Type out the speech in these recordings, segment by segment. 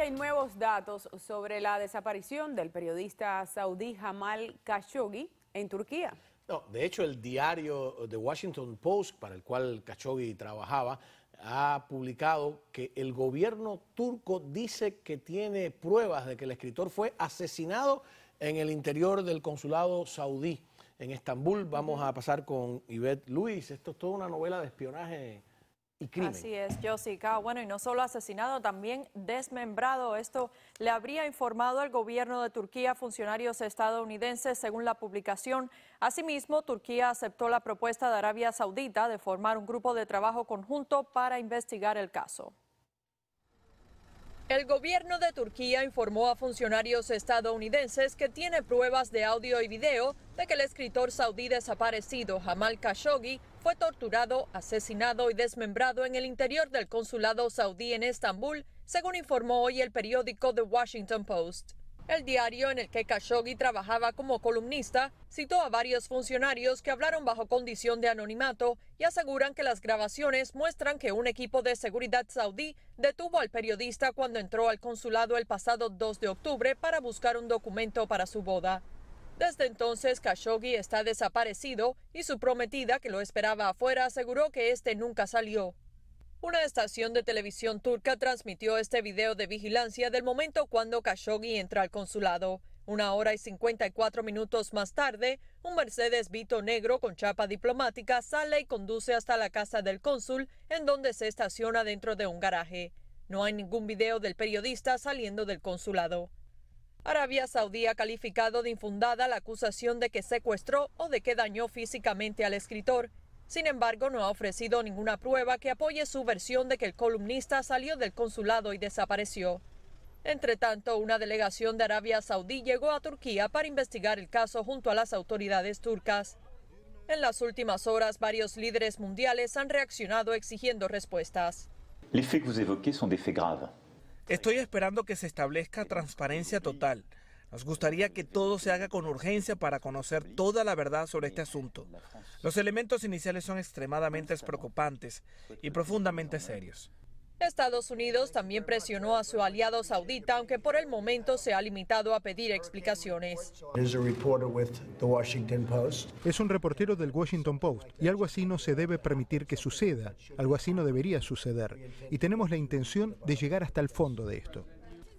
hay nuevos datos sobre la desaparición del periodista saudí Jamal Khashoggi en Turquía. No, de hecho, el diario The Washington Post, para el cual Khashoggi trabajaba, ha publicado que el gobierno turco dice que tiene pruebas de que el escritor fue asesinado en el interior del consulado saudí en Estambul. Vamos a pasar con Yvette Luis. Esto es toda una novela de espionaje Así es, Josica. Bueno, y no solo asesinado, también desmembrado. Esto le habría informado al gobierno de Turquía funcionarios estadounidenses, según la publicación. Asimismo, Turquía aceptó la propuesta de Arabia Saudita de formar un grupo de trabajo conjunto para investigar el caso. El gobierno de Turquía informó a funcionarios estadounidenses que tiene pruebas de audio y video de que el escritor saudí desaparecido Jamal Khashoggi fue torturado, asesinado y desmembrado en el interior del consulado saudí en Estambul, según informó hoy el periódico The Washington Post. El diario en el que Khashoggi trabajaba como columnista citó a varios funcionarios que hablaron bajo condición de anonimato y aseguran que las grabaciones muestran que un equipo de seguridad saudí detuvo al periodista cuando entró al consulado el pasado 2 de octubre para buscar un documento para su boda. Desde entonces, Khashoggi está desaparecido y su prometida, que lo esperaba afuera, aseguró que este nunca salió. Una estación de televisión turca transmitió este video de vigilancia del momento cuando Khashoggi entra al consulado. Una hora y 54 minutos más tarde, un Mercedes Vito negro con chapa diplomática sale y conduce hasta la casa del cónsul, en donde se estaciona dentro de un garaje. No hay ningún video del periodista saliendo del consulado. Arabia Saudí ha calificado de infundada la acusación de que secuestró o de que dañó físicamente al escritor. Sin embargo, no ha ofrecido ninguna prueba que apoye su versión de que el columnista salió del consulado y desapareció. Entretanto, una delegación de Arabia Saudí llegó a Turquía para investigar el caso junto a las autoridades turcas. En las últimas horas, varios líderes mundiales han reaccionado exigiendo respuestas. Los hechos que graves. Estoy esperando que se establezca transparencia total. Nos gustaría que todo se haga con urgencia para conocer toda la verdad sobre este asunto. Los elementos iniciales son extremadamente preocupantes y profundamente serios. Estados Unidos también presionó a su aliado saudita, aunque por el momento se ha limitado a pedir explicaciones. Es un reportero del Washington Post y algo así no se debe permitir que suceda, algo así no debería suceder y tenemos la intención de llegar hasta el fondo de esto.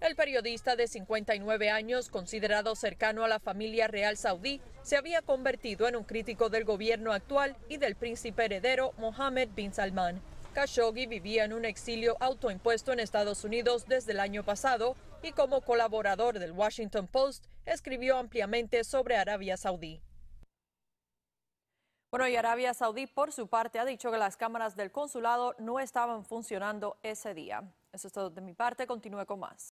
El periodista de 59 años, considerado cercano a la familia real saudí, se había convertido en un crítico del gobierno actual y del príncipe heredero Mohammed bin Salman. Khashoggi vivía en un exilio autoimpuesto en Estados Unidos desde el año pasado y como colaborador del Washington Post escribió ampliamente sobre Arabia Saudí. Bueno, y Arabia Saudí, por su parte, ha dicho que las cámaras del consulado no estaban funcionando ese día. Eso es todo de mi parte. Continúe con más.